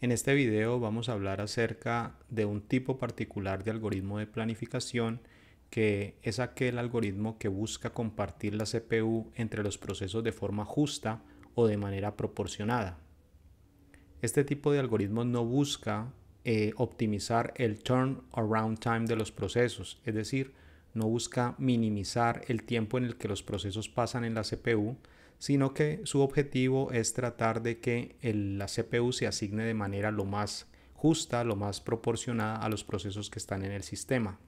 En este video vamos a hablar acerca de un tipo particular de algoritmo de planificación que es aquel algoritmo que busca compartir la CPU entre los procesos de forma justa o de manera proporcionada. Este tipo de algoritmo no busca eh, optimizar el turnaround time de los procesos, es decir, no busca minimizar el tiempo en el que los procesos pasan en la CPU, sino que su objetivo es tratar de que la CPU se asigne de manera lo más justa, lo más proporcionada a los procesos que están en el sistema.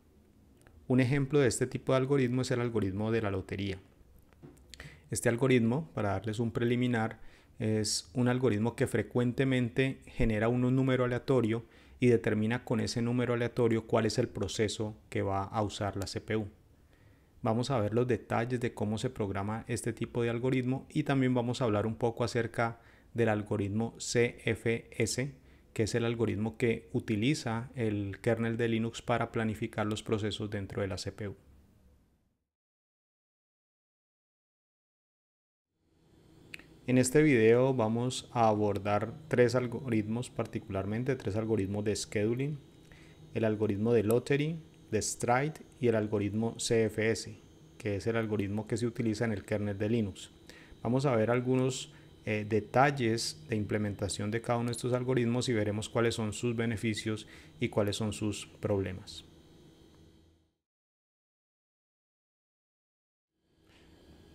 Un ejemplo de este tipo de algoritmo es el algoritmo de la lotería. Este algoritmo, para darles un preliminar, es un algoritmo que frecuentemente genera un número aleatorio y determina con ese número aleatorio cuál es el proceso que va a usar la CPU. Vamos a ver los detalles de cómo se programa este tipo de algoritmo y también vamos a hablar un poco acerca del algoritmo CFS, que es el algoritmo que utiliza el kernel de Linux para planificar los procesos dentro de la CPU. En este video vamos a abordar tres algoritmos particularmente, tres algoritmos de scheduling, el algoritmo de lottery, de Stride y el algoritmo CFS, que es el algoritmo que se utiliza en el kernel de Linux. Vamos a ver algunos eh, detalles de implementación de cada uno de estos algoritmos y veremos cuáles son sus beneficios y cuáles son sus problemas.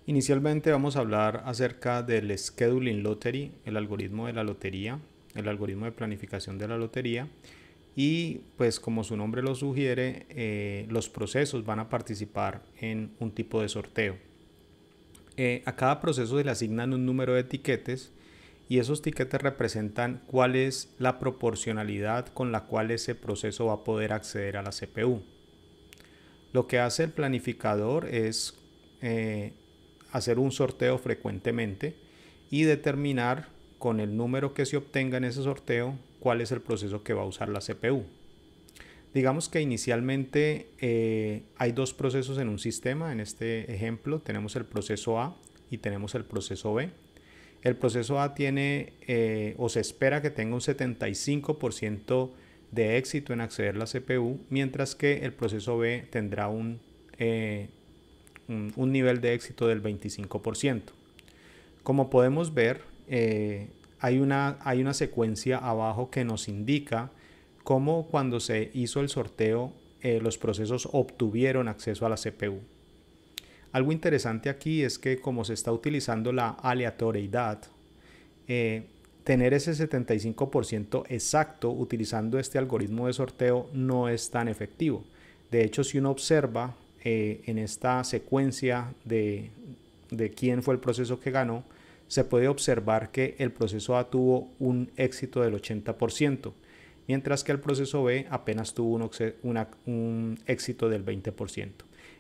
Inicialmente vamos a hablar acerca del Scheduling Lottery, el algoritmo de la lotería, el algoritmo de planificación de la lotería y pues como su nombre lo sugiere, eh, los procesos van a participar en un tipo de sorteo. Eh, a cada proceso se le asignan un número de etiquetes y esos tiquetes representan cuál es la proporcionalidad con la cual ese proceso va a poder acceder a la CPU. Lo que hace el planificador es eh, hacer un sorteo frecuentemente y determinar con el número que se obtenga en ese sorteo cuál es el proceso que va a usar la CPU. Digamos que inicialmente eh, hay dos procesos en un sistema. En este ejemplo tenemos el proceso A y tenemos el proceso B. El proceso A tiene eh, o se espera que tenga un 75% de éxito en acceder a la CPU, mientras que el proceso B tendrá un, eh, un, nivel de éxito del 25%. Como podemos ver, hay una, hay una secuencia abajo que nos indica cómo cuando se hizo el sorteo eh, los procesos obtuvieron acceso a la CPU. Algo interesante aquí es que como se está utilizando la aleatoriedad, eh, tener ese 75% exacto utilizando este algoritmo de sorteo no es tan efectivo. De hecho, si uno observa eh, en esta secuencia de, de quién fue el proceso que ganó, se puede observar que el proceso A tuvo un éxito del 80%, mientras que el proceso B apenas tuvo un, éxito del 20%.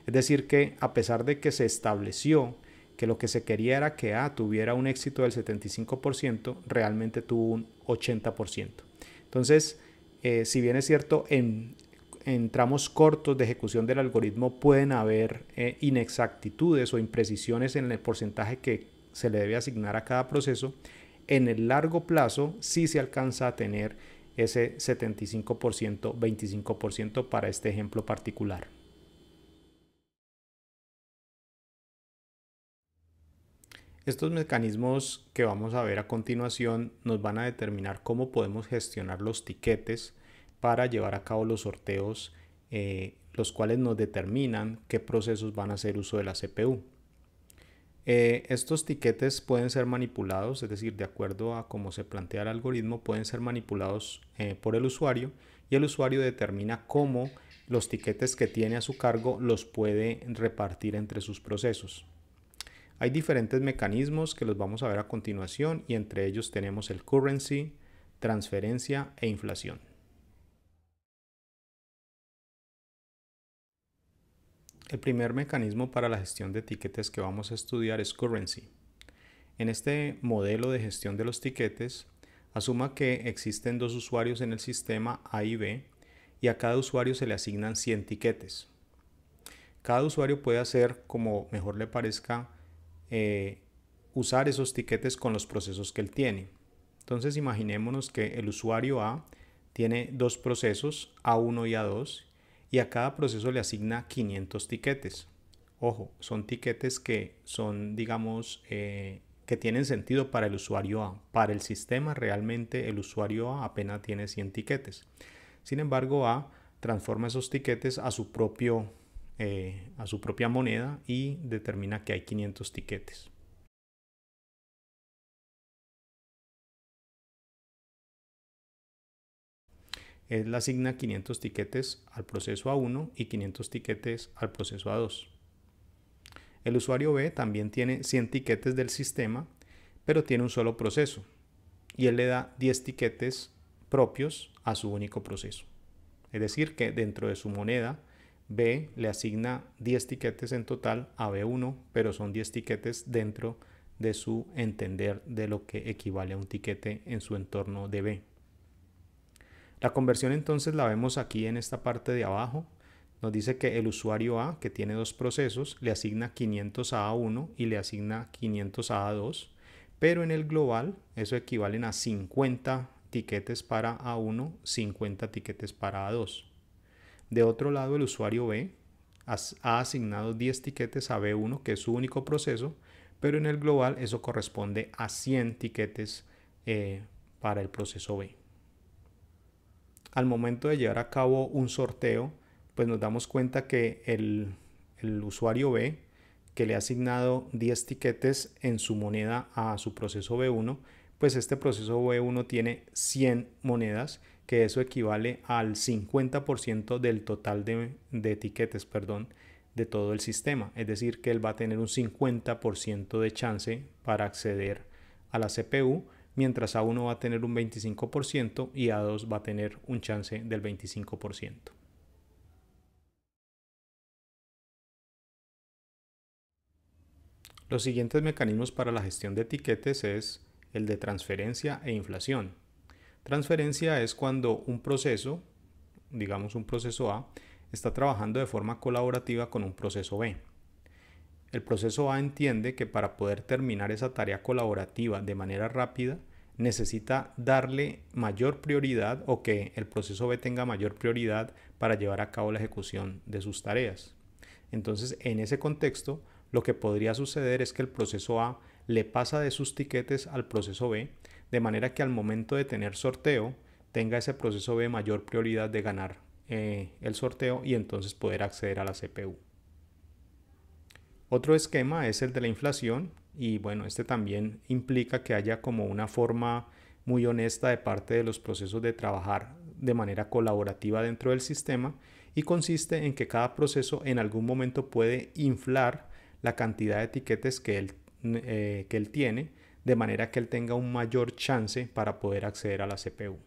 Es decir, que a pesar de que se estableció que lo que se quería era que A tuviera un éxito del 75%, realmente tuvo un 80%. Entonces, eh, si bien es cierto, en, tramos cortos de ejecución del algoritmo pueden haber eh, inexactitudes o imprecisiones en el porcentaje que se le debe asignar a cada proceso, en el largo plazo sí se alcanza a tener ese 75%, 25% para este ejemplo particular. Estos mecanismos que vamos a ver a continuación nos van a determinar cómo podemos gestionar los tiquetes para llevar a cabo los sorteos, eh, los cuales nos determinan qué procesos van a hacer uso de la CPU. Eh, estos tiquetes pueden ser manipulados, es decir, de acuerdo a cómo se plantea el algoritmo, pueden ser manipulados eh, por el usuario y el usuario determina cómo los tiquetes que tiene a su cargo los puede repartir entre sus procesos. Hay diferentes mecanismos que los vamos a ver a continuación y entre ellos tenemos el currency, transferencia e inflación. El primer mecanismo para la gestión de tiquetes que vamos a estudiar es currency. En este modelo de gestión de los tiquetes, asuma que existen dos usuarios en el sistema A y B y a cada usuario se le asignan 100 tiquetes. Cada usuario puede hacer como mejor le parezca eh, usar esos tiquetes con los procesos que él tiene. Entonces imaginémonos que el usuario A tiene dos procesos, A1 y A2, y a cada proceso le asigna 500 tiquetes. Ojo, son tiquetes que son, digamos, eh, que tienen sentido para el usuario A. Para el sistema realmente el usuario A apenas tiene 100 tiquetes. Sin embargo, A transforma esos tiquetes a su, propio, eh, a su propia moneda y determina que hay 500 tiquetes. Él asigna 500 tiquetes al proceso A1 y 500 tiquetes al proceso A2. El usuario B también tiene 100 tiquetes del sistema, pero tiene un solo proceso. Y él le da 10 tiquetes propios a su único proceso. Es decir, que dentro de su moneda, B le asigna 10 tiquetes en total a B1, pero son 10 tiquetes dentro de su entender de lo que equivale a un tiquete en su entorno de B. La conversión entonces la vemos aquí en esta parte de abajo. Nos dice que el usuario A, que tiene dos procesos, le asigna 500 a A1 y le asigna 500 a A2, pero en el global eso equivalen a 50 tiquetes para A1, 50 tiquetes para A2. De otro lado, el usuario B ha asignado 10 tiquetes a B1, que es su único proceso, pero en el global eso corresponde a 100 tiquetes eh, para el proceso B al momento de llevar a cabo un sorteo, pues nos damos cuenta que el, usuario B, que le ha asignado 10 tiquetes en su moneda a su proceso B1, pues este proceso B1 tiene 100 monedas, que eso equivale al 50% del total de, de tiquetes, perdón, de todo el sistema. Es decir, que él va a tener un 50% de chance para acceder a la CPU mientras A1 va a tener un 25% y A2 va a tener un chance del 25%. Los siguientes mecanismos para la gestión de etiquetes es el de transferencia e inflación. Transferencia es cuando un proceso, digamos un proceso A, está trabajando de forma colaborativa con un proceso B. El proceso A entiende que para poder terminar esa tarea colaborativa de manera rápida, necesita darle mayor prioridad o que el proceso B tenga mayor prioridad para llevar a cabo la ejecución de sus tareas. Entonces, en ese contexto, lo que podría suceder es que el proceso A le pasa de sus tiquetes al proceso B, de manera que al momento de tener sorteo, tenga ese proceso B mayor prioridad de ganar eh, el sorteo y entonces poder acceder a la CPU. Otro esquema es el de la inflación y bueno, este también implica que haya como una forma muy honesta de parte de los procesos de trabajar de manera colaborativa dentro del sistema y consiste en que cada proceso en algún momento puede inflar la cantidad de etiquetes que él, eh, que él tiene de manera que él tenga un mayor chance para poder acceder a la CPU.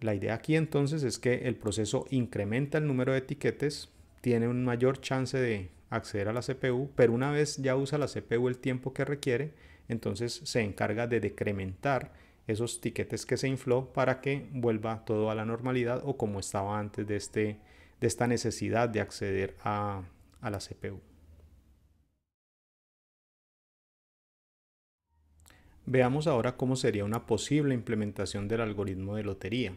La idea aquí entonces es que el proceso incrementa el número de etiquetes, tiene un mayor chance de acceder a la CPU, pero una vez ya usa la CPU el tiempo que requiere, entonces se encarga de decrementar esos tiquetes que se infló para que vuelva todo a la normalidad o como estaba antes de, este, de esta necesidad de acceder a, la CPU. Veamos ahora cómo sería una posible implementación del algoritmo de lotería.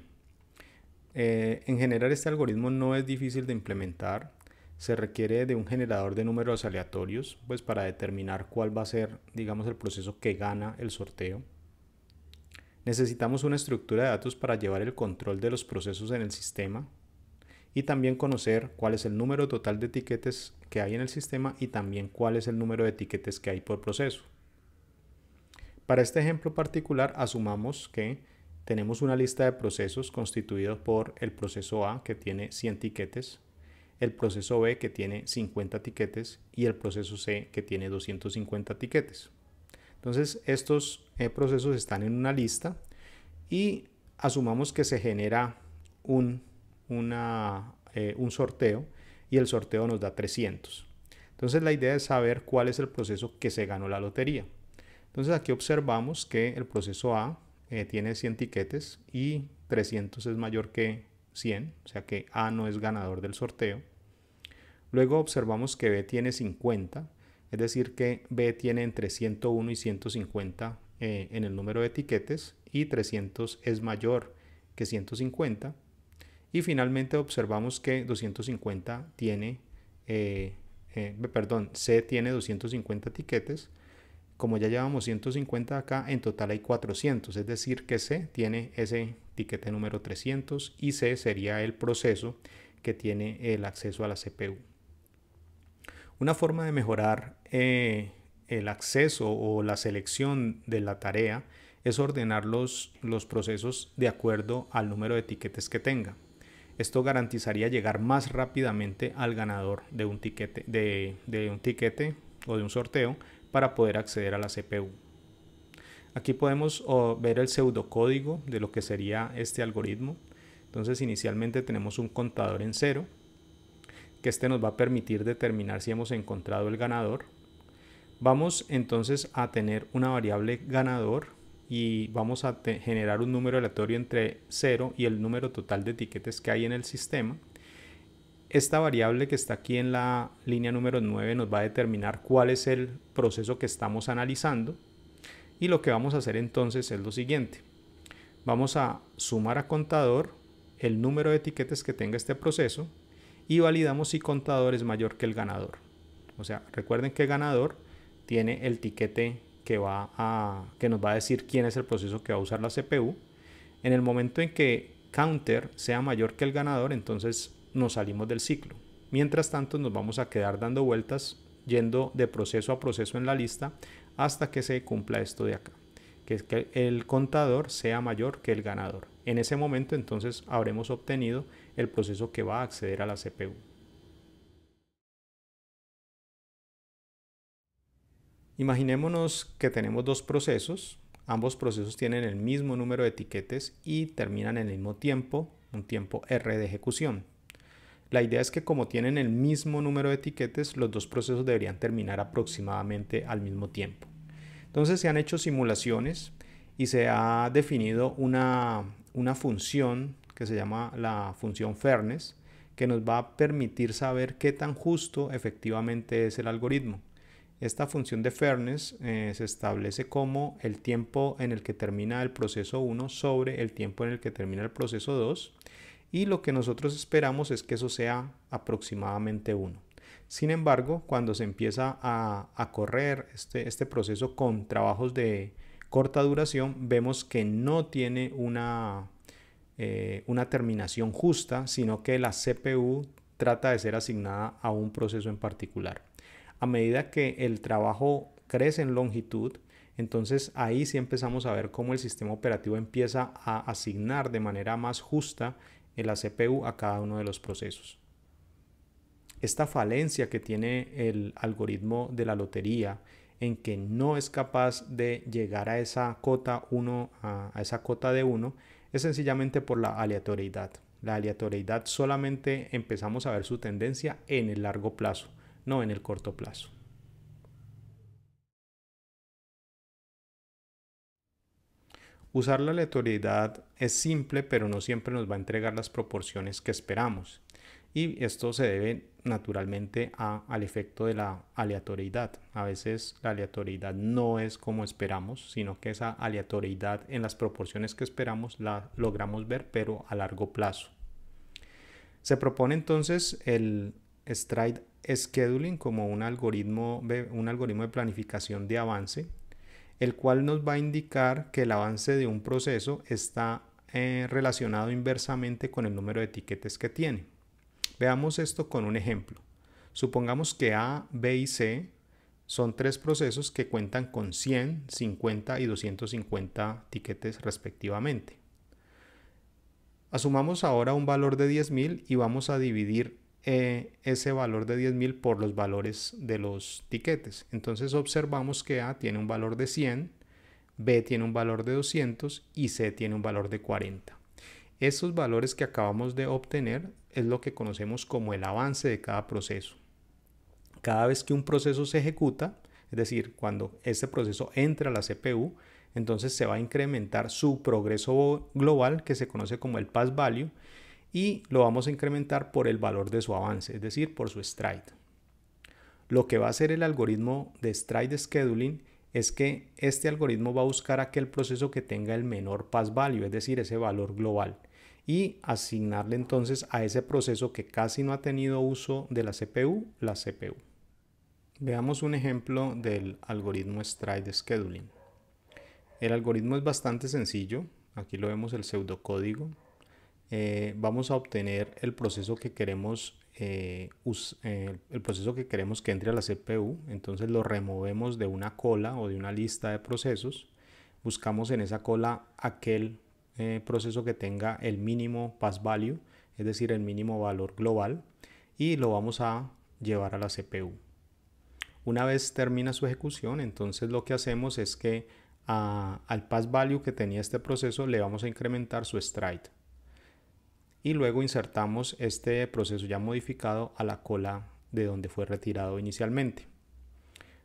Eh, en general este algoritmo no es difícil de implementar, se requiere de un generador de números aleatorios, pues para determinar cuál va a ser, digamos, el proceso que gana el sorteo. Necesitamos una estructura de datos para llevar el control de los procesos en el sistema y también conocer cuál es el número total de etiquetes que hay en el sistema y también cuál es el número de etiquetes que hay por proceso. Para este ejemplo particular asumamos que tenemos una lista de procesos constituidos por el proceso A que tiene 100 etiquetes, el proceso B que tiene 50 tiquetes y el proceso C que tiene 250 tiquetes. Entonces estos eh, procesos están en una lista y asumamos que se genera un, eh, un sorteo y el sorteo nos da 300. Entonces la idea es saber cuál es el proceso que se ganó la lotería. Entonces aquí observamos que el proceso A eh, tiene 100 tiquetes y 300 es mayor que 100, o sea que A no es ganador del sorteo. Luego observamos que B tiene 50, es decir que B tiene entre 101 y 150 eh, en el número de etiquetes y 300 es mayor que 150. Y finalmente observamos que 250 tiene, eh, eh, perdón, C tiene 250 etiquetes. Como ya llevamos 150 acá, en total hay 400, es decir que C tiene ese tiquete número 300 y C sería el proceso que tiene el acceso a la CPU. Una forma de mejorar eh, el acceso o la selección de la tarea es ordenar los, procesos de acuerdo al número de tiquetes que tenga. Esto garantizaría llegar más rápidamente al ganador de un tiquete, de un tiquete o de un sorteo para poder acceder a la CPU. Aquí podemos ver el pseudocódigo de lo que sería este algoritmo. Entonces inicialmente tenemos un contador en cero, que este nos va a permitir determinar si hemos encontrado el ganador. Vamos entonces a tener una variable ganador y vamos a generar un número aleatorio entre cero y el número total de etiquetes que hay en el sistema. Esta variable que está aquí en la línea número 9 nos va a determinar cuál es el proceso que estamos analizando y lo que vamos a hacer entonces es lo siguiente. Vamos a sumar a contador el número de etiquetes que tenga este proceso y validamos si contador es mayor que el ganador. O sea, recuerden que ganador tiene el tiquete que, va a, que nos va a decir quién es el proceso que va a usar la CPU. En el momento en que counter sea mayor que el ganador, entonces nos salimos del ciclo. Mientras tanto, nos vamos a quedar dando vueltas yendo de proceso a proceso en la lista hasta que se cumpla esto de acá, que es que el contador sea mayor que el ganador. En ese momento entonces habremos obtenido el proceso que va a acceder a la CPU. Imaginémonos que tenemos dos procesos, ambos procesos tienen el mismo número de etiquetes y terminan en el mismo tiempo, un tiempo R de ejecución. La idea es que como tienen el mismo número de etiquetes, los dos procesos deberían terminar aproximadamente al mismo tiempo. Entonces se han hecho simulaciones y se ha definido una, una función que se llama la función Fairness, que nos va a permitir saber qué tan justo efectivamente es el algoritmo. Esta función de fairness eh, se establece como el tiempo en el que termina el proceso 1 sobre el tiempo en el que termina el proceso 2 y lo que nosotros esperamos es que eso sea aproximadamente 1. Sin embargo, cuando se empieza a, correr este, este, proceso con trabajos de corta duración, vemos que no tiene una, eh, una terminación justa, sino que la CPU trata de ser asignada a un proceso en particular. A medida que el trabajo crece en longitud, entonces ahí sí empezamos a ver cómo el sistema operativo empieza a asignar de manera más justa la CPU a cada uno de los procesos. Esta falencia que tiene el algoritmo de la lotería en que no es capaz de llegar a esa cota 1 a esa cota de 1 es sencillamente por la aleatoriedad. La aleatoriedad solamente empezamos a ver su tendencia en el largo plazo, no en el corto plazo. Usar la aleatoriedad es simple, pero no siempre nos va a entregar las proporciones que esperamos. Y esto se debe naturalmente al efecto de la aleatoriedad. A veces la aleatoriedad no es como esperamos, sino que esa aleatoriedad en las proporciones que esperamos la logramos ver, pero a largo plazo. Se propone entonces el Stride Scheduling como un algoritmo, un algoritmo de planificación de avance el cual nos va a indicar que el avance de un proceso está eh, relacionado inversamente con el número de etiquetes que tiene. Veamos esto con un ejemplo. Supongamos que A, B y C son tres procesos que cuentan con 100, 50 y 250 etiquetes respectivamente. Asumamos ahora un valor de 10.000 y vamos a dividir eh, ese valor de 10.000 por los valores de los tiquetes. Entonces observamos que A tiene un valor de 100, B tiene un valor de 200 y C tiene un valor de 40. esos valores que acabamos de obtener es lo que conocemos como el avance de cada proceso. Cada vez que un proceso se ejecuta, es decir, cuando ese proceso entra a la CPU, entonces se va a incrementar su progreso global que se conoce como el pass value y lo vamos a incrementar por el valor de su avance, es decir, por su stride. Lo que va a hacer el algoritmo de stride scheduling es que este algoritmo va a buscar aquel proceso que tenga el menor pass value, es decir, ese valor global, y asignarle entonces a ese proceso que casi no ha tenido uso de la CPU, la CPU. Veamos un ejemplo del algoritmo stride scheduling. El algoritmo es bastante sencillo, aquí lo vemos el pseudocódigo, eh, vamos a obtener el proceso que queremos eh, eh, el proceso que queremos que entre a la CPU entonces lo removemos de una cola o de una lista de procesos buscamos en esa cola aquel proceso que tenga el mínimo pass value es decir el mínimo valor global y lo vamos a llevar a la CPU una vez termina su ejecución entonces lo que hacemos es que ah, al pass value que tenía este proceso le vamos a incrementar su stride y luego insertamos este proceso ya modificado a la cola de donde fue retirado inicialmente.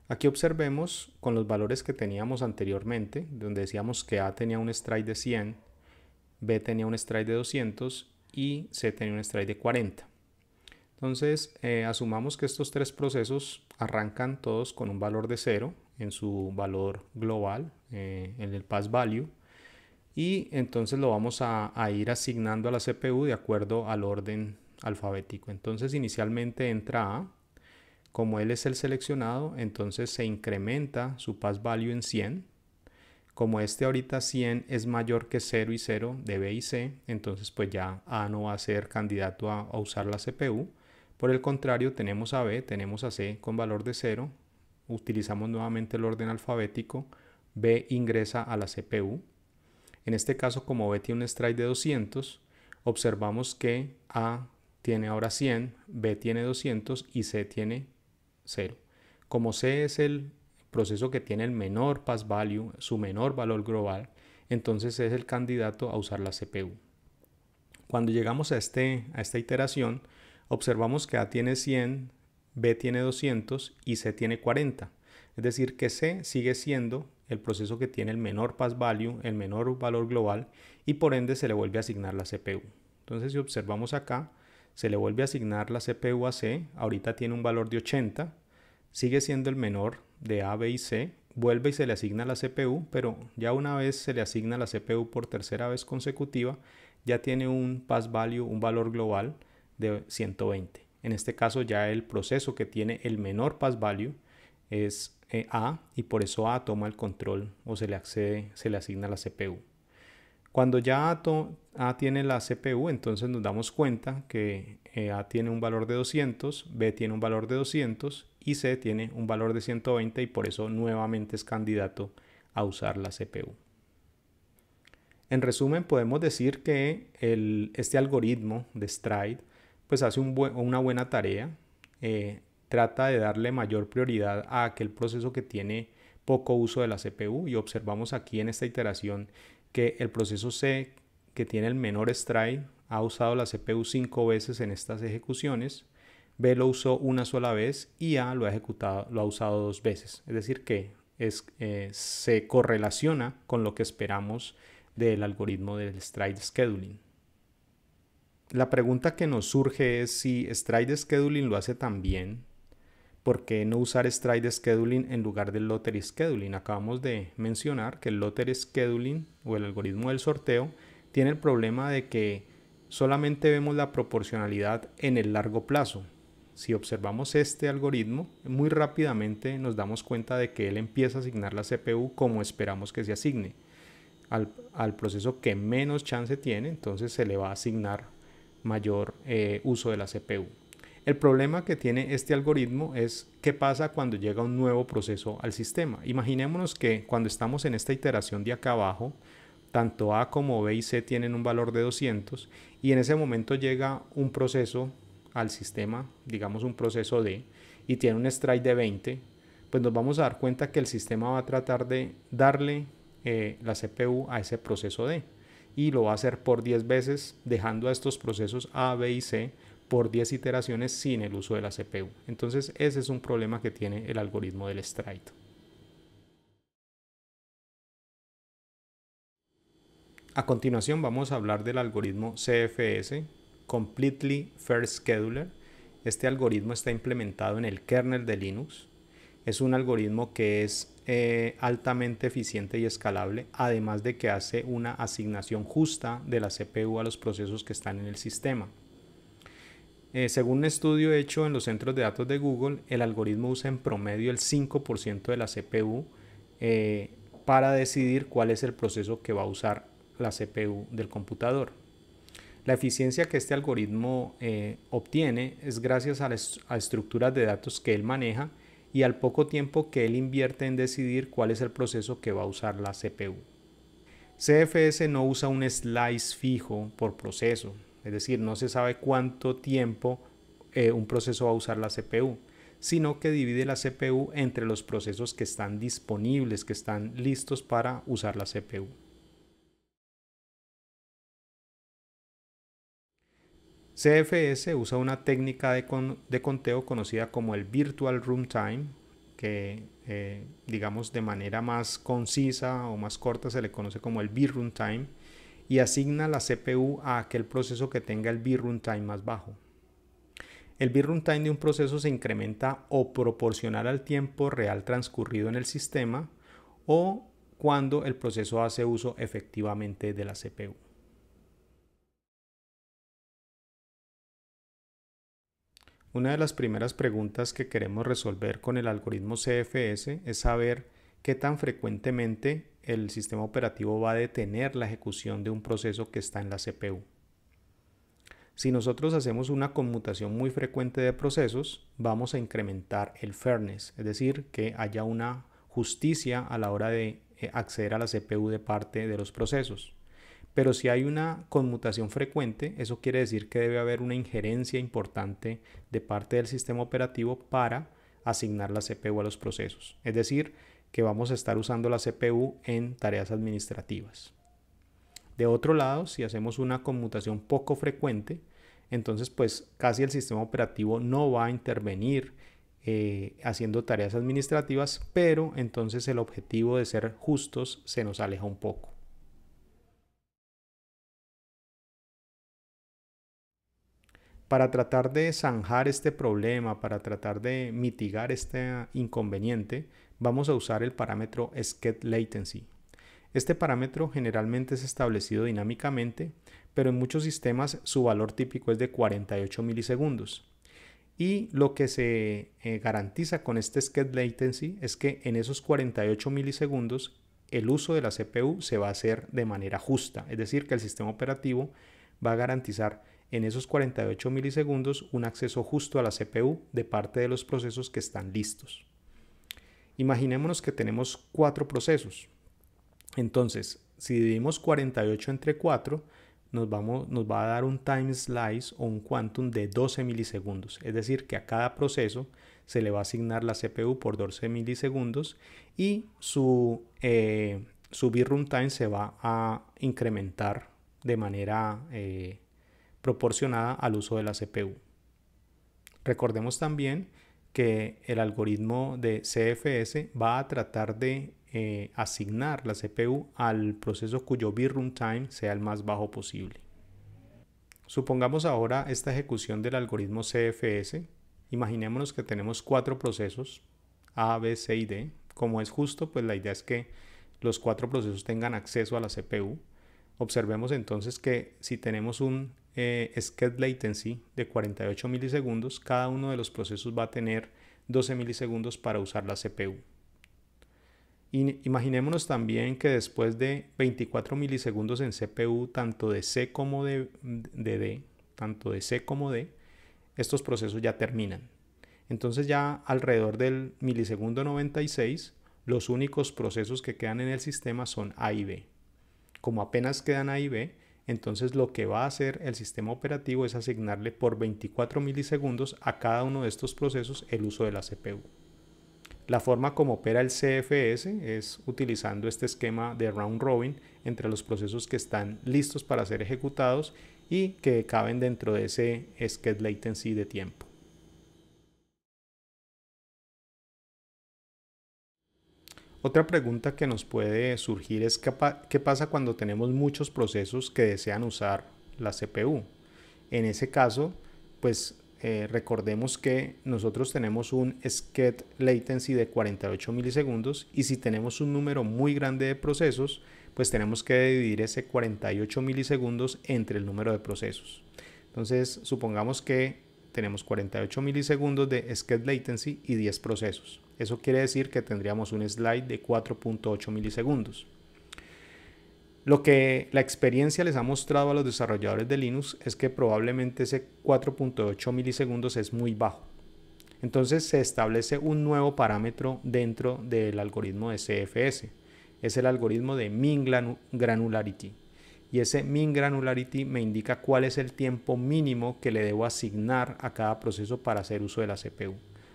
Aquí observemos con los valores que teníamos anteriormente, donde decíamos que A tenía un strike de 100, B tenía un strike de 200 y C tenía un strike de 40. Entonces, eh, asumamos que estos tres procesos arrancan todos con un valor de 0 en su valor global, eh, en el pass value, y entonces lo vamos a, ir asignando a la CPU de acuerdo al orden alfabético. Entonces inicialmente entra A, como él es el seleccionado, entonces se incrementa su pass value en 100. Como este ahorita 100 es mayor que 0 y 0 de B y C, entonces pues ya A no va a ser candidato a, a usar la CPU. Por el contrario, tenemos a B, tenemos a C con valor de 0, utilizamos nuevamente el orden alfabético, B ingresa a la CPU, en este caso, como B tiene un strike de 200, observamos que A tiene ahora 100, B tiene 200 y C tiene 0. Como C es el proceso que tiene el menor pass value, su menor valor global, entonces es el candidato a usar la CPU. Cuando llegamos a, este, a esta iteración, observamos que A tiene 100, B tiene 200 y C tiene 40. Es decir, que C sigue siendo el proceso que tiene el menor pass value, el menor valor global y por ende se le vuelve a asignar la CPU. Entonces si observamos acá, se le vuelve a asignar la CPU a C, ahorita tiene un valor de 80, sigue siendo el menor de A, B y C, vuelve y se le asigna la CPU, pero ya una vez se le asigna la CPU por tercera vez consecutiva, ya tiene un pass value, un valor global de 120. En este caso ya el proceso que tiene el menor pass value es eh, a y por eso A toma el control o se le accede, se le asigna la CPU. Cuando ya A, tiene la CPU, entonces nos damos cuenta que eh, A tiene un valor de 200, B tiene un valor de 200 y C tiene un valor de 120 y por eso nuevamente es candidato a usar la CPU. En resumen, podemos decir que el, este algoritmo de Stride pues hace una buena tarea. Eh, trata de darle mayor prioridad a aquel proceso que tiene poco uso de la CPU y observamos aquí en esta iteración que el proceso C que tiene el menor stride ha usado la CPU cinco veces en estas ejecuciones, B lo usó una sola vez y A lo ha, ejecutado, lo ha usado dos veces. Es decir, que es, eh, se correlaciona con lo que esperamos del algoritmo del stride scheduling. La pregunta que nos surge es si stride scheduling lo hace tan bien ¿por qué no usar Stride Scheduling en lugar del Lottery Scheduling? Acabamos de mencionar que el Lottery Scheduling o el algoritmo del sorteo tiene el problema de que solamente vemos la proporcionalidad en el largo plazo. Si observamos este algoritmo, muy rápidamente nos damos cuenta de que él empieza a asignar la CPU como esperamos que se asigne. Al, al proceso que menos chance tiene, entonces se le va a asignar mayor eh, uso de la CPU. El problema que tiene este algoritmo es qué pasa cuando llega un nuevo proceso al sistema. Imaginémonos que cuando estamos en esta iteración de acá abajo, tanto A como B y C tienen un valor de 200 y en ese momento llega un proceso al sistema, digamos un proceso D, y tiene un strike de 20, pues nos vamos a dar cuenta que el sistema va a tratar de darle eh, la CPU a ese proceso D y lo va a hacer por 10 veces dejando a estos procesos A, B y C por 10 iteraciones sin el uso de la CPU. Entonces ese es un problema que tiene el algoritmo del stride. A continuación vamos a hablar del algoritmo CFS, Completely Fair Scheduler. Este algoritmo está implementado en el kernel de Linux. Es un algoritmo que es eh, altamente eficiente y escalable, además de que hace una asignación justa de la CPU a los procesos que están en el sistema. Eh, según un estudio hecho en los centros de datos de Google, el algoritmo usa en promedio el 5% de la CPU eh, para decidir cuál es el proceso que va a usar la CPU del computador. La eficiencia que este algoritmo eh, obtiene es gracias a, las, a estructuras de datos que él maneja y al poco tiempo que él invierte en decidir cuál es el proceso que va a usar la CPU. CFS no usa un slice fijo por proceso, es decir, no se sabe cuánto tiempo eh, un proceso va a usar la CPU, sino que divide la CPU entre los procesos que están disponibles, que están listos para usar la CPU. CFS usa una técnica de, conteo conocida como el Virtual Runtime, que eh, digamos de manera más concisa o más corta se le conoce como el VRuntime, Time y asigna la CPU a aquel proceso que tenga el B-runtime más bajo. El b time de un proceso se incrementa o proporcional al tiempo real transcurrido en el sistema o cuando el proceso hace uso efectivamente de la CPU. Una de las primeras preguntas que queremos resolver con el algoritmo CFS es saber qué tan frecuentemente el sistema operativo va a detener la ejecución de un proceso que está en la CPU. Si nosotros hacemos una conmutación muy frecuente de procesos, vamos a incrementar el fairness, es decir, que haya una justicia a la hora de eh, acceder a la CPU de parte de los procesos. Pero si hay una conmutación frecuente, eso quiere decir que debe haber una injerencia importante de parte del sistema operativo para asignar la CPU a los procesos. Es decir, que vamos a estar usando la CPU en tareas administrativas. De otro lado, si hacemos una conmutación poco frecuente, entonces pues casi el sistema operativo no va a intervenir eh, haciendo tareas administrativas, pero entonces el objetivo de ser justos se nos aleja un poco. Para tratar de zanjar este problema, para tratar de mitigar este inconveniente, vamos a usar el parámetro SKET latency Este parámetro generalmente es establecido dinámicamente, pero en muchos sistemas su valor típico es de 48 milisegundos. Y lo que se eh, garantiza con este SKET latency es que en esos 48 milisegundos el uso de la CPU se va a hacer de manera justa, es decir, que el sistema operativo va a garantizar en esos 48 milisegundos un acceso justo a la CPU de parte de los procesos que están listos. Imaginémonos que tenemos cuatro procesos. Entonces, si dividimos 48 entre 4, nos, vamos, nos va a dar un time slice o un quantum de 12 milisegundos. Es decir, que a cada proceso se le va a asignar la CPU por 12 milisegundos y su, eh, b time se va a incrementar de manera eh, proporcionada al uso de la CPU. Recordemos también que el algoritmo de CFS va a tratar de eh, asignar la CPU al proceso cuyo bit time sea el más bajo posible. Supongamos ahora esta ejecución del algoritmo CFS. Imaginémonos que tenemos cuatro procesos, A, B, C y D. Como es justo, pues la idea es que los cuatro procesos tengan acceso a la CPU. Observemos entonces que si tenemos un eh, latency de 48 milisegundos, cada uno de los procesos va a tener 12 milisegundos para usar la CPU. imaginémonos también que después de 24 milisegundos en CPU, tanto de C como de, D, tanto de C como D, estos procesos ya terminan. Entonces ya alrededor del milisegundo 96, los únicos procesos que quedan en el sistema son A y B. Como apenas quedan A y B, entonces lo que va a hacer el sistema operativo es asignarle por 24 milisegundos a cada uno de estos procesos el uso de la CPU. La forma como opera el CFS es utilizando este esquema de round robin entre los procesos que están listos para ser ejecutados y que caben dentro de ese sketch latency de tiempo. Otra pregunta que nos puede surgir es qué pasa cuando tenemos muchos procesos que desean usar la CPU. En ese caso, pues eh, recordemos que nosotros tenemos un SKET latency de 48 milisegundos y si tenemos un número muy grande de procesos, pues tenemos que dividir ese 48 milisegundos entre el número de procesos. Entonces, supongamos que tenemos 48 milisegundos de SKET latency y 10 procesos. Eso quiere decir que tendríamos un slide de 4.8 milisegundos. Lo que la experiencia les ha mostrado a los desarrolladores de Linux es que probablemente ese 4.8 milisegundos es muy bajo. Entonces se establece un nuevo parámetro dentro del algoritmo de CFS. Es el algoritmo de min granularity. Y ese min granularity me indica cuál es el tiempo mínimo que le debo asignar a cada proceso para hacer uso de la CPU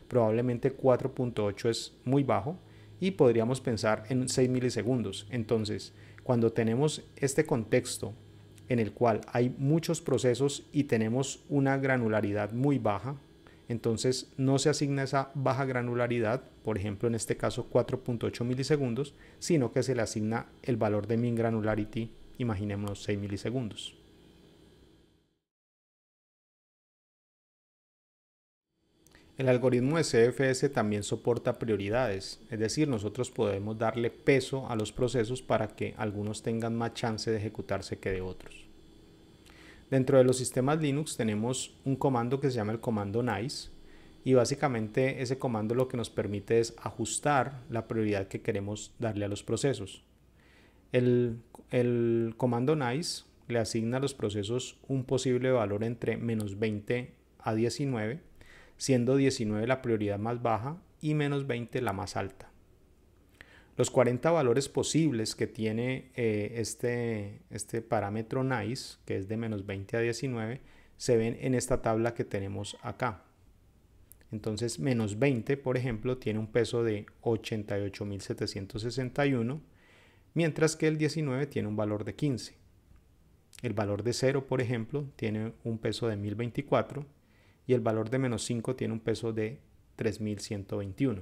probablemente 4.8 es muy bajo y podríamos pensar en 6 milisegundos. Entonces, cuando tenemos este contexto en el cual hay muchos procesos y tenemos una granularidad muy baja, entonces no se asigna esa baja granularidad, por ejemplo en este caso 4.8 milisegundos, sino que se le asigna el valor de min granularity, imaginemos 6 milisegundos. El algoritmo de CFS también soporta prioridades, es decir, nosotros podemos darle peso a los procesos para que algunos tengan más chance de ejecutarse que de otros. Dentro de los sistemas Linux tenemos un comando que se llama el comando nice y básicamente ese comando lo que nos permite es ajustar la prioridad que queremos darle a los procesos. El, comando nice le asigna a los procesos un posible valor entre menos 20 a 19 siendo 19 la prioridad más baja y menos 20 la más alta. Los 40 valores posibles que tiene eh, este, este parámetro NICE, que es de menos 20 a 19, se ven en esta tabla que tenemos acá. Entonces, menos 20, por ejemplo, tiene un peso de 88.761, mientras que el 19 tiene un valor de 15. El valor de 0, por ejemplo, tiene un peso de 1024 y el valor de menos 5 tiene un peso de 3121.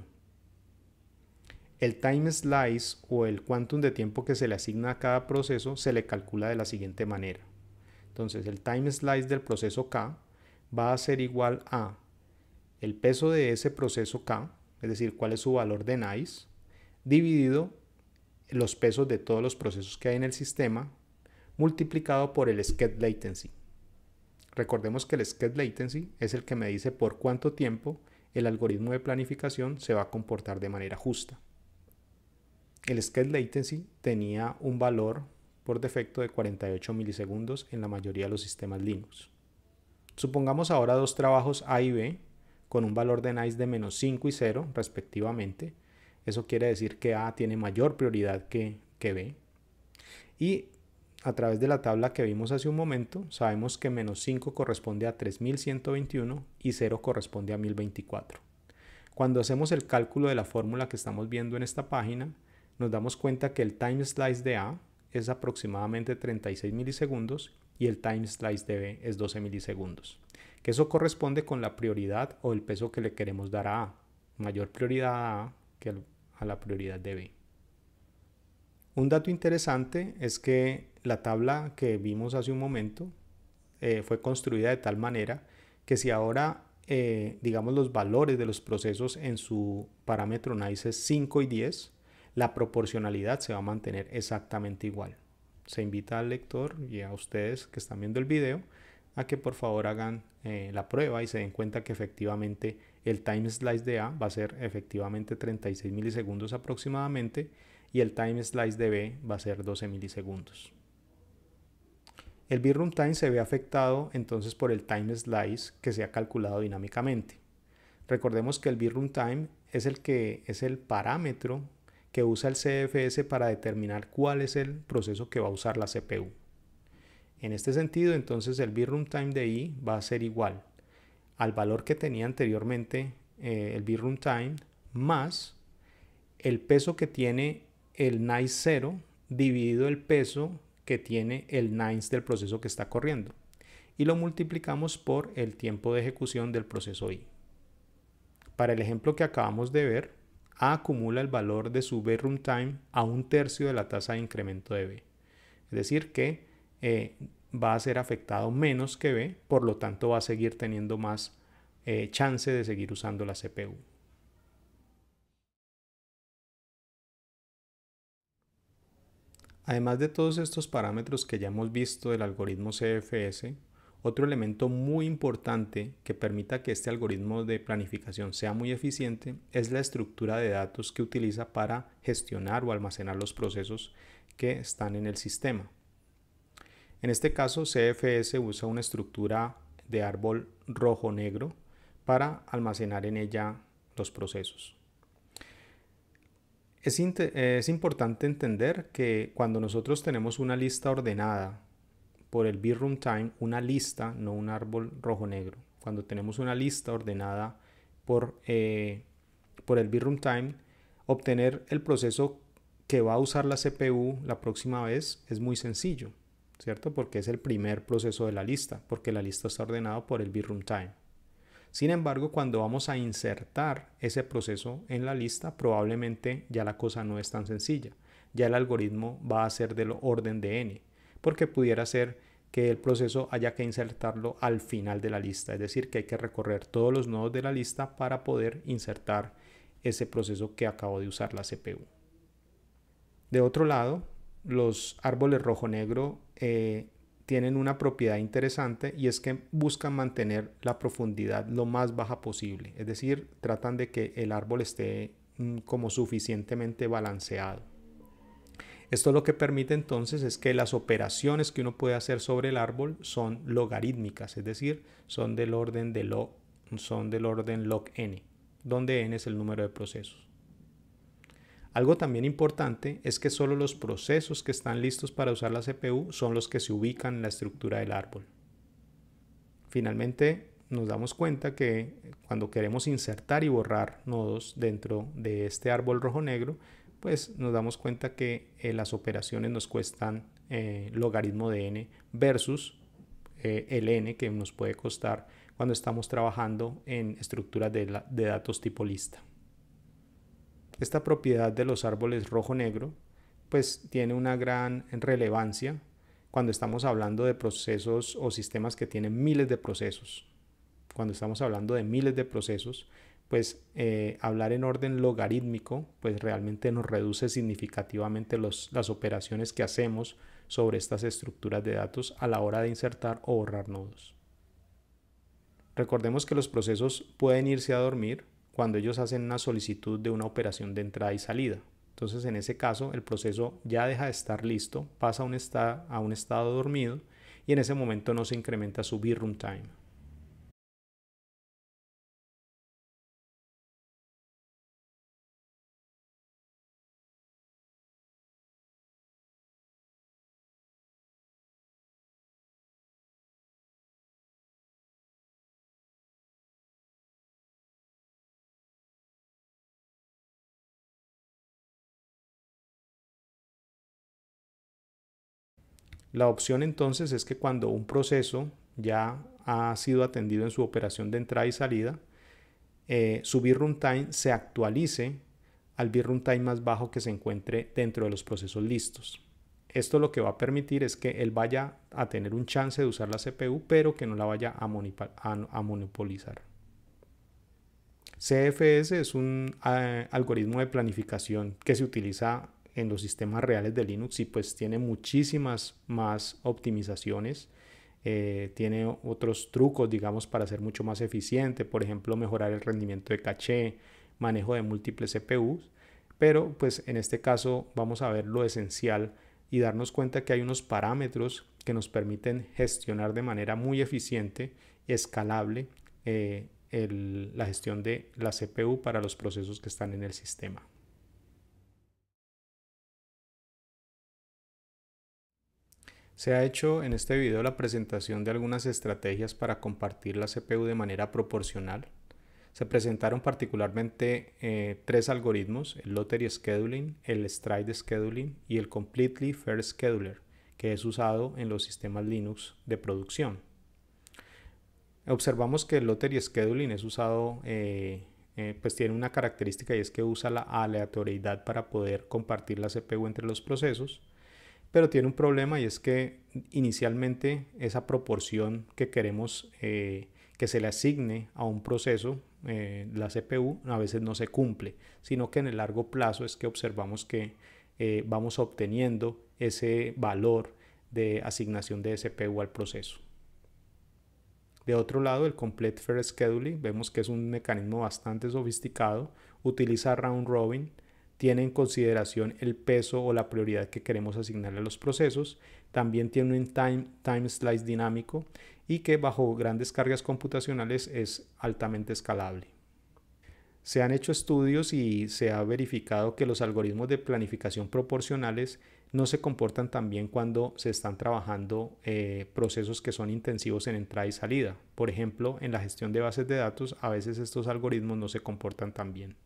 El time slice o el quantum de tiempo que se le asigna a cada proceso se le calcula de la siguiente manera. Entonces el time slice del proceso K va a ser igual a el peso de ese proceso K, es decir, cuál es su valor de nice, dividido los pesos de todos los procesos que hay en el sistema, multiplicado por el skate latency. Recordemos que el sketch latency es el que me dice por cuánto tiempo el algoritmo de planificación se va a comportar de manera justa. El sketch latency tenía un valor por defecto de 48 milisegundos en la mayoría de los sistemas Linux. Supongamos ahora dos trabajos A y B con un valor de nice de menos 5 y 0 respectivamente. Eso quiere decir que A tiene mayor prioridad que, que B. Y a través de la tabla que vimos hace un momento, sabemos que menos 5 corresponde a 3121 y 0 corresponde a 1024. Cuando hacemos el cálculo de la fórmula que estamos viendo en esta página, nos damos cuenta que el time slice de A es aproximadamente 36 milisegundos y el time slice de B es 12 milisegundos, que eso corresponde con la prioridad o el peso que le queremos dar a A, mayor prioridad a A que a la prioridad de B. Un dato interesante es que la tabla que vimos hace un momento eh, fue construida de tal manera que si ahora, eh, digamos, los valores de los procesos en su parámetro NICE es 5 y 10, la proporcionalidad se va a mantener exactamente igual. Se invita al lector y a ustedes que están viendo el video a que por favor hagan eh, la prueba y se den cuenta que efectivamente el time slice de A va a ser efectivamente 36 milisegundos aproximadamente y el time slice de B va a ser 12 milisegundos. El birrum time se ve afectado entonces por el time slice que se ha calculado dinámicamente. Recordemos que el birrum time es el que es el parámetro que usa el CFS para determinar cuál es el proceso que va a usar la CPU. En este sentido, entonces el birrum time de i va a ser igual al valor que tenía anteriormente eh, el birrum time más el peso que tiene el nice 0 dividido el peso que tiene el nice del proceso que está corriendo y lo multiplicamos por el tiempo de ejecución del proceso i. Para el ejemplo que acabamos de ver, A acumula el valor de su B Time a un tercio de la tasa de incremento de B. Es decir, que eh, va a ser afectado menos que B, por lo tanto va a seguir teniendo más eh, chance de seguir usando la CPU. Además de todos estos parámetros que ya hemos visto del algoritmo CFS, otro elemento muy importante que permita que este algoritmo de planificación sea muy eficiente es la estructura de datos que utiliza para gestionar o almacenar los procesos que están en el sistema. En este caso, CFS usa una estructura de árbol rojo-negro para almacenar en ella los procesos. Es, importante entender que cuando nosotros tenemos una lista ordenada por el b Time, una lista, no un árbol rojo-negro, cuando tenemos una lista ordenada por, eh, por el b Time, obtener el proceso que va a usar la CPU la próxima vez es muy sencillo, ¿cierto? Porque es el primer proceso de la lista, porque la lista está ordenada por el b Time. Sin embargo, cuando vamos a insertar ese proceso en la lista, probablemente ya la cosa no es tan sencilla. Ya el algoritmo va a ser del orden de n, porque pudiera ser que el proceso haya que insertarlo al final de la lista, es decir, que hay que recorrer todos los nodos de la lista para poder insertar ese proceso que acabo de usar la CPU. De otro lado, los árboles rojo-negro eh, tienen una propiedad interesante y es que buscan mantener la profundidad lo más baja posible, es decir, tratan de que el árbol esté mm, como suficientemente balanceado. Esto lo que permite entonces es que las operaciones que uno puede hacer sobre el árbol son logarítmicas, es decir, son del orden de log, son del orden log n, donde n es el número de procesos. Algo también importante es que solo los procesos que están listos para usar la CPU son los que se ubican en la estructura del árbol. Finalmente, nos damos cuenta que cuando queremos insertar y borrar nodos dentro de este árbol rojo-negro, pues nos damos cuenta que eh, las operaciones nos cuestan eh, logaritmo de n versus eh, el n que nos puede costar cuando estamos trabajando en estructuras de datos tipo lista. Esta propiedad de los árboles rojo-negro pues tiene una gran relevancia cuando estamos hablando de procesos o sistemas que tienen miles de procesos. Cuando estamos hablando de miles de procesos, pues eh, hablar en orden logarítmico pues realmente nos reduce significativamente las operaciones que hacemos sobre estas estructuras de datos a la hora de insertar o borrar nodos. Recordemos que los procesos pueden irse a dormir cuando ellos hacen una solicitud de una operación de entrada y salida. Entonces, en ese caso, el proceso ya deja de estar listo, pasa a un, estado, a un estado dormido y en ese momento no se incrementa su b Time. La opción entonces es que cuando un proceso ya ha sido atendido en su operación de entrada y salida, eh, su runtime se actualice al BirRuntime runtime más bajo que se encuentre dentro de los procesos listos. Esto lo que va a permitir es que él vaya a tener un chance de usar la CPU, pero que no la vaya a, monopolizar. CFS es un eh, algoritmo de planificación que se utiliza en los sistemas reales de Linux y pues tiene muchísimas más optimizaciones. Eh, tiene otros trucos, digamos, para ser mucho más eficiente, por ejemplo, mejorar el rendimiento de caché, manejo de múltiples CPUs, pero pues en este caso vamos a ver lo esencial y darnos cuenta que hay unos parámetros que nos permiten gestionar de manera muy eficiente, escalable, eh, la gestión de la CPU para los procesos que están en el sistema. Se ha hecho en este video la presentación de algunas estrategias para compartir la CPU de manera proporcional. Se presentaron particularmente eh, tres algoritmos, el Lottery Scheduling, el Stride Scheduling y el Completely Fair Scheduler, que es usado en los sistemas Linux de producción. Observamos que el Lottery Scheduling es usado, eh, eh, pues tiene una característica y es que usa la aleatoriedad para poder compartir la CPU entre los procesos pero tiene un problema y es que inicialmente esa proporción que queremos eh, que se le asigne a un proceso, eh, la CPU, a veces no se cumple, sino que en el largo plazo es que observamos que eh, vamos obteniendo ese valor de asignación de CPU al proceso. De otro lado, el Complete Fair Scheduling, vemos que es un mecanismo bastante sofisticado, utiliza round robin, tiene en consideración el peso o la prioridad que queremos asignarle a los procesos, también tiene un time, time slice dinámico y que bajo grandes cargas computacionales es altamente escalable. Se han hecho estudios y se ha verificado que los algoritmos de planificación proporcionales no se comportan tan bien cuando se están trabajando eh, procesos que son intensivos en entrada y salida. Por ejemplo, en la gestión de bases de datos, a veces estos algoritmos no se comportan tan bien.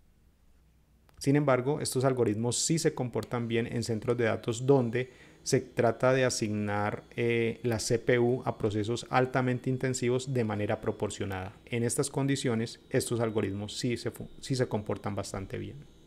Sin embargo, estos algoritmos sí se comportan bien en centros de datos donde se trata de asignar eh, la CPU a procesos altamente intensivos de manera proporcionada. En estas condiciones, estos algoritmos sí sí se comportan bastante bien.